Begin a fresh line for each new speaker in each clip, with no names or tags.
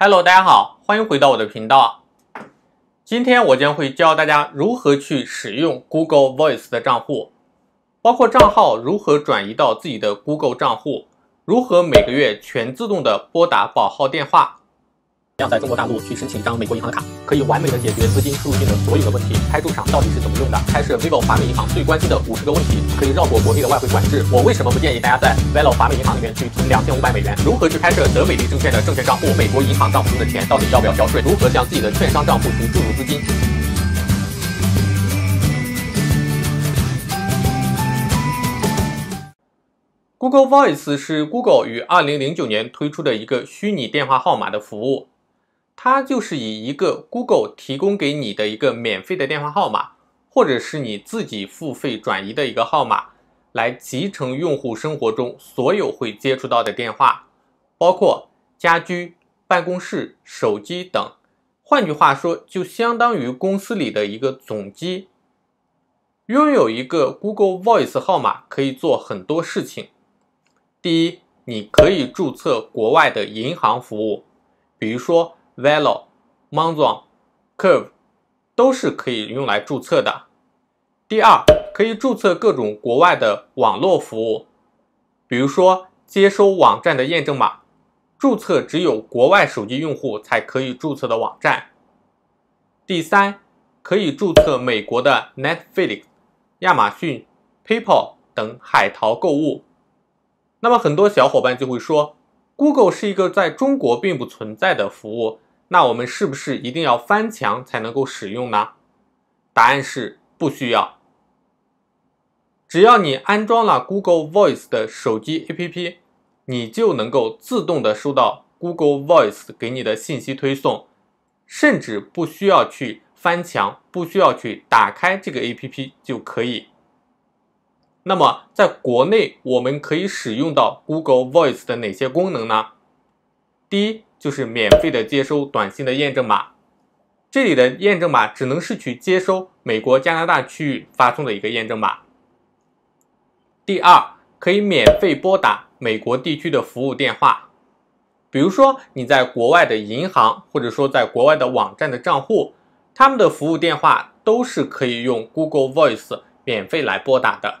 Hello，大家好，欢迎回到我的频道。今天我将会教大家如何去使用 Google Voice 的账户，包括账号如何转移到自己的 Google 账户，如何每个月全自动的拨打保号电话。要在中国大陆去申请一张美国银行的卡，可以完美的解决资金输入性的所有的问题？开驻场到底是怎么用的？开设 v i v o 华美银行最关心的五十个问题，可以绕过国内的外汇管制。我为什么不建议大家在 v i v o 华美银行里面去存两千五百美元？如何去开设德美利证券的证券账户？美国银行账户中的钱到底要不要交税？如何向自己的券商账户去注入资金？Google Voice 是 Google 于二零零九年推出的一个虚拟电话号码的服务。它就是以一个 Google 提供给你的一个免费的电话号码，或者是你自己付费转移的一个号码，来集成用户生活中所有会接触到的电话，包括家居、办公室、手机等。换句话说，就相当于公司里的一个总机。拥有一个 Google Voice 号码可以做很多事情。第一，你可以注册国外的银行服务，比如说。Velo, Monzo, Curve 都是可以用来注册的。第二，可以注册各种国外的网络服务，比如说接收网站的验证码，注册只有国外手机用户才可以注册的网站。第三，可以注册美国的 Netflix、亚马逊、PayPal 等海淘购物。那么很多小伙伴就会说，Google 是一个在中国并不存在的服务。那我们是不是一定要翻墙才能够使用呢？答案是不需要。只要你安装了 Google Voice 的手机 A P P，你就能够自动的收到 Google Voice 给你的信息推送，甚至不需要去翻墙，不需要去打开这个 A P P 就可以。那么，在国内我们可以使用到 Google Voice 的哪些功能呢？第一。就是免费的接收短信的验证码，这里的验证码只能是去接收美国、加拿大区域发送的一个验证码。第二，可以免费拨打美国地区的服务电话，比如说你在国外的银行，或者说在国外的网站的账户，他们的服务电话都是可以用 Google Voice 免费来拨打的。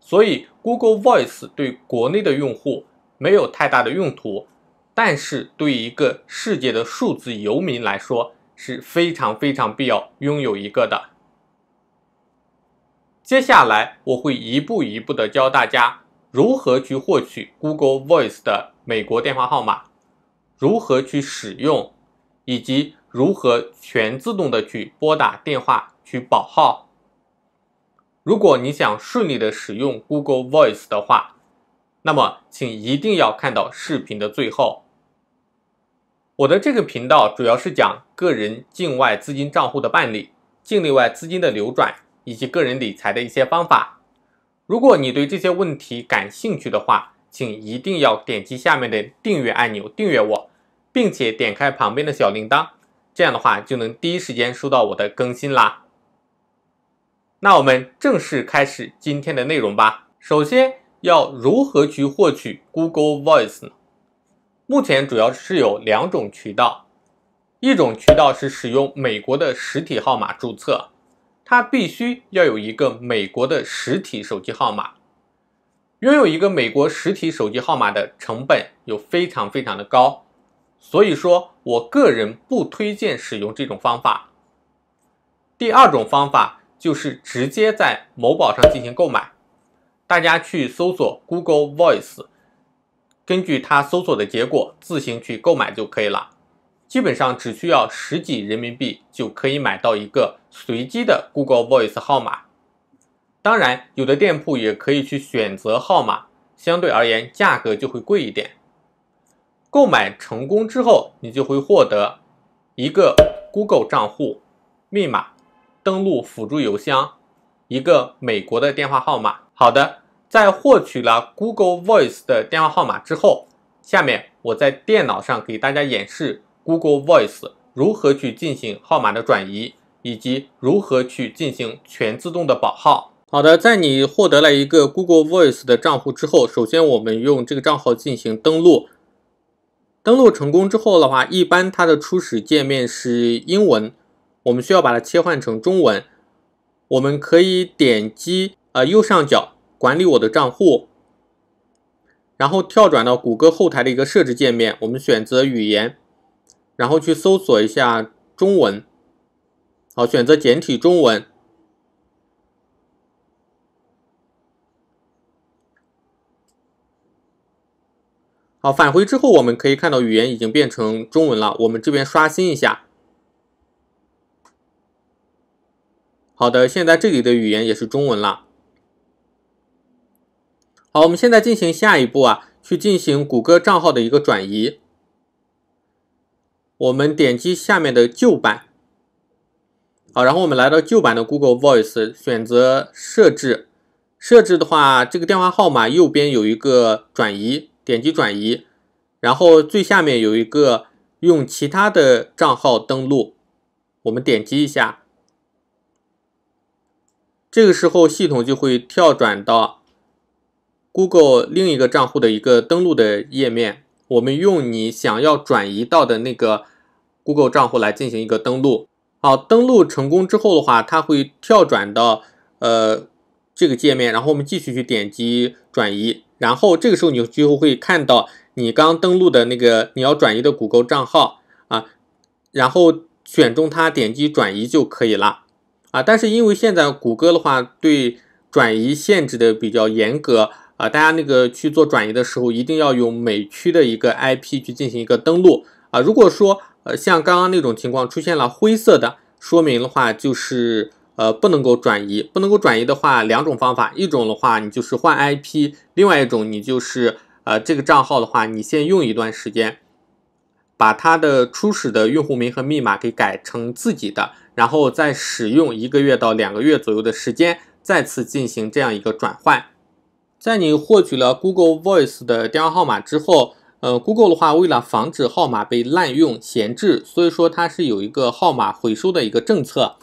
所以 Google Voice 对国内的用户没有太大的用途。但是对于一个世界的数字游民来说，是非常非常必要拥有一个的。接下来我会一步一步的教大家如何去获取 Google Voice 的美国电话号码，如何去使用，以及如何全自动的去拨打电话去保号。如果你想顺利的使用 Google Voice 的话，那么请一定要看到视频的最后。我的这个频道主要是讲个人境外资金账户的办理、境内外资金的流转以及个人理财的一些方法。如果你对这些问题感兴趣的话，请一定要点击下面的订阅按钮订阅我，并且点开旁边的小铃铛，这样的话就能第一时间收到我的更新啦。那我们正式开始今天的内容吧。首先要如何去获取 Google Voice 呢？目前主要是有两种渠道，一种渠道是使用美国的实体号码注册，它必须要有一个美国的实体手机号码，拥有一个美国实体手机号码的成本有非常非常的高，所以说我个人不推荐使用这种方法。第二种方法就是直接在某宝上进行购买，大家去搜索 Google Voice。根据他搜索的结果，自行去购买就可以了。基本上只需要十几人民币就可以买到一个随机的 Google Voice 号码。当然，有的店铺也可以去选择号码，相对而言价格就会贵一点。购买成功之后，你就会获得一个 Google 账户、密码、登录辅助邮箱、一个美国的电话号码。好的。在获取了 Google Voice 的电话号码之后，下面我在电脑上给大家演示 Google Voice 如何去进行号码的转移，以及如何去进行全自动的保号。好的，在你获得了一个 Google Voice 的账户之后，首先我们用这个账号进行登录，登录成功之后的话，一般它的初始界面是英文，我们需要把它切换成中文。我们可以点击呃右上角。管理我的账户，然后跳转到谷歌后台的一个设置界面，我们选择语言，然后去搜索一下中文，好，选择简体中文。好，返回之后我们可以看到语言已经变成中文了。我们这边刷新一下，好的，现在这里的语言也是中文了。好，我们现在进行下一步啊，去进行谷歌账号的一个转移。我们点击下面的旧版，好，然后我们来到旧版的 Google Voice，选择设置。设置的话，这个电话号码右边有一个转移，点击转移，然后最下面有一个用其他的账号登录，我们点击一下。这个时候系统就会跳转到。Google 另一个账户的一个登录的页面，我们用你想要转移到的那个 Google 账户来进行一个登录。好，登录成功之后的话，它会跳转到呃这个界面，然后我们继续去点击转移，然后这个时候你就会看到你刚登录的那个你要转移的 Google 账号啊，然后选中它，点击转移就可以了啊。但是因为现在谷歌的话对转移限制的比较严格。啊，大家那个去做转移的时候，一定要用美区的一个 IP 去进行一个登录啊。如果说呃像刚刚那种情况出现了灰色的，说明的话就是呃不能够转移，不能够转移的话，两种方法，一种的话你就是换 IP，另外一种你就是呃这个账号的话，你先用一段时间，把它的初始的用户名和密码给改成自己的，然后再使用一个月到两个月左右的时间，再次进行这样一个转换。在你获取了 Google Voice 的电话号码之后，呃，Google 的话，为了防止号码被滥用、闲置，所以说它是有一个号码回收的一个政策。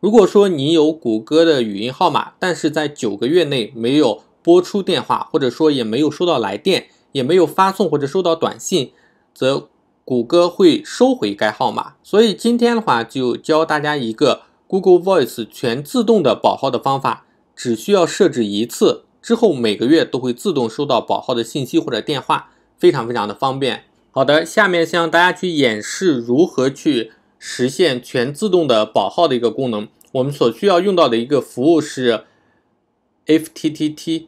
如果说你有谷歌的语音号码，但是在九个月内没有拨出电话，或者说也没有收到来电，也没有发送或者收到短信，则谷歌会收回该号码。所以今天的话，就教大家一个 Google Voice 全自动的保号的方法，只需要设置一次。之后每个月都会自动收到保号的信息或者电话，非常非常的方便。好的，下面向大家去演示如何去实现全自动的保号的一个功能。我们所需要用到的一个服务是 FTTT。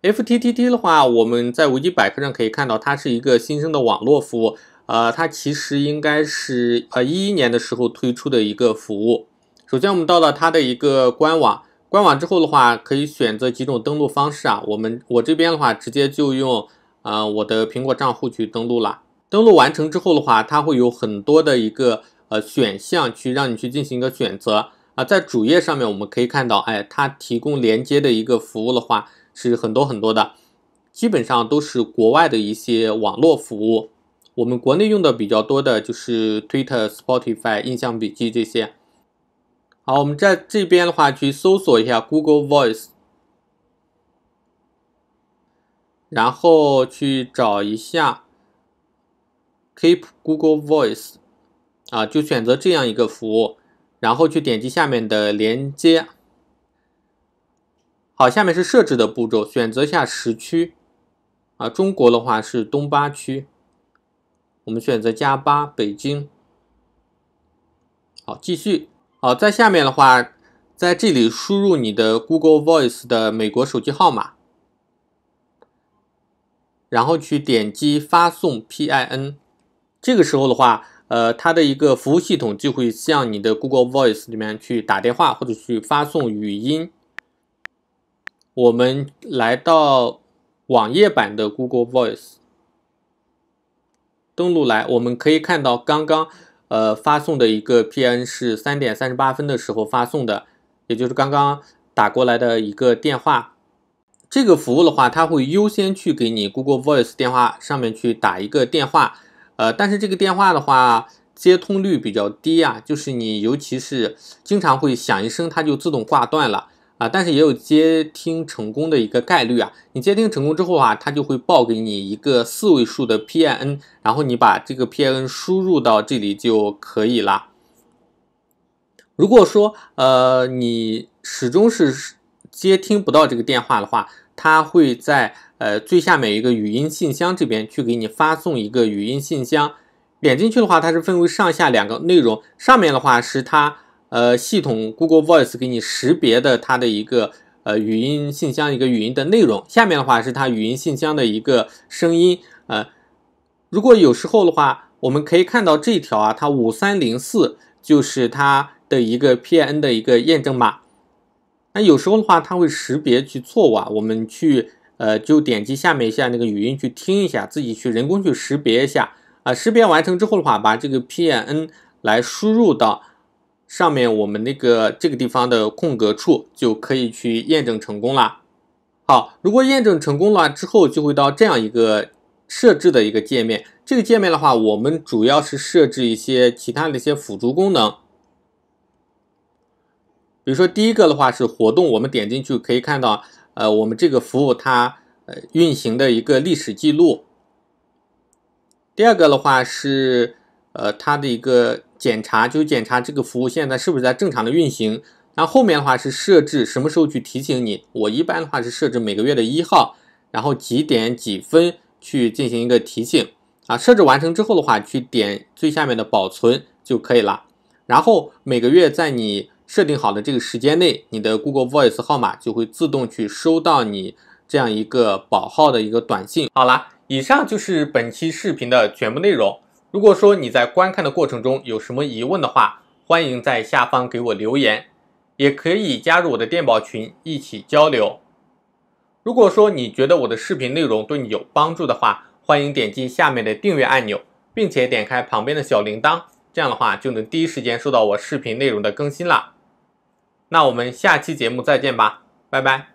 FTTT 的话，我们在维基百科上可以看到，它是一个新生的网络服务。呃，它其实应该是呃一一年的时候推出的一个服务。首先，我们到了它的一个官网。官网之后的话，可以选择几种登录方式啊。我们我这边的话，直接就用呃我的苹果账户去登录了。登录完成之后的话，它会有很多的一个呃选项去让你去进行一个选择啊。在主页上面，我们可以看到，哎，它提供连接的一个服务的话是很多很多的，基本上都是国外的一些网络服务。我们国内用的比较多的就是 Twitter、Spotify、印象笔记这些。好，我们在这边的话去搜索一下 Google Voice，然后去找一下 Keep Google Voice，啊，就选择这样一个服务，然后去点击下面的连接。好，下面是设置的步骤，选择一下时区，啊，中国的话是东八区，我们选择加八北京。好，继续。好，在下面的话，在这里输入你的 Google Voice 的美国手机号码，然后去点击发送 PIN。这个时候的话，呃，它的一个服务系统就会向你的 Google Voice 里面去打电话或者去发送语音。我们来到网页版的 Google Voice 登录来，我们可以看到刚刚。呃，发送的一个 PN 是三点三十八分的时候发送的，也就是刚刚打过来的一个电话。这个服务的话，它会优先去给你 Google Voice 电话上面去打一个电话。呃，但是这个电话的话，接通率比较低啊，就是你尤其是经常会响一声它就自动挂断了。啊，但是也有接听成功的一个概率啊。你接听成功之后啊，它就会报给你一个四位数的 PIN，然后你把这个 PIN 输入到这里就可以啦。如果说呃你始终是接听不到这个电话的话，它会在呃最下面一个语音信箱这边去给你发送一个语音信箱。点进去的话，它是分为上下两个内容，上面的话是它。呃，系统 Google Voice 给你识别的它的一个呃语音信箱一个语音的内容，下面的话是它语音信箱的一个声音。呃，如果有时候的话，我们可以看到这条啊，它五三零四就是它的一个 PIN 的一个验证码。那有时候的话，它会识别去错误啊，我们去呃就点击下面一下那个语音去听一下，自己去人工去识别一下啊。识别完成之后的话，把这个 PIN 来输入到。上面我们那个这个地方的空格处就可以去验证成功了。好，如果验证成功了之后，就会到这样一个设置的一个界面。这个界面的话，我们主要是设置一些其他的一些辅助功能。比如说第一个的话是活动，我们点进去可以看到，呃，我们这个服务它呃运行的一个历史记录。第二个的话是呃它的一个。检查就检查这个服务现在是不是在正常的运行，然后后面的话是设置什么时候去提醒你。我一般的话是设置每个月的一号，然后几点几分去进行一个提醒啊。设置完成之后的话，去点最下面的保存就可以了。然后每个月在你设定好的这个时间内，你的 Google Voice 号码就会自动去收到你这样一个保号的一个短信。好啦，以上就是本期视频的全部内容。如果说你在观看的过程中有什么疑问的话，欢迎在下方给我留言，也可以加入我的电报群一起交流。如果说你觉得我的视频内容对你有帮助的话，欢迎点击下面的订阅按钮，并且点开旁边的小铃铛，这样的话就能第一时间收到我视频内容的更新了。那我们下期节目再见吧，拜拜。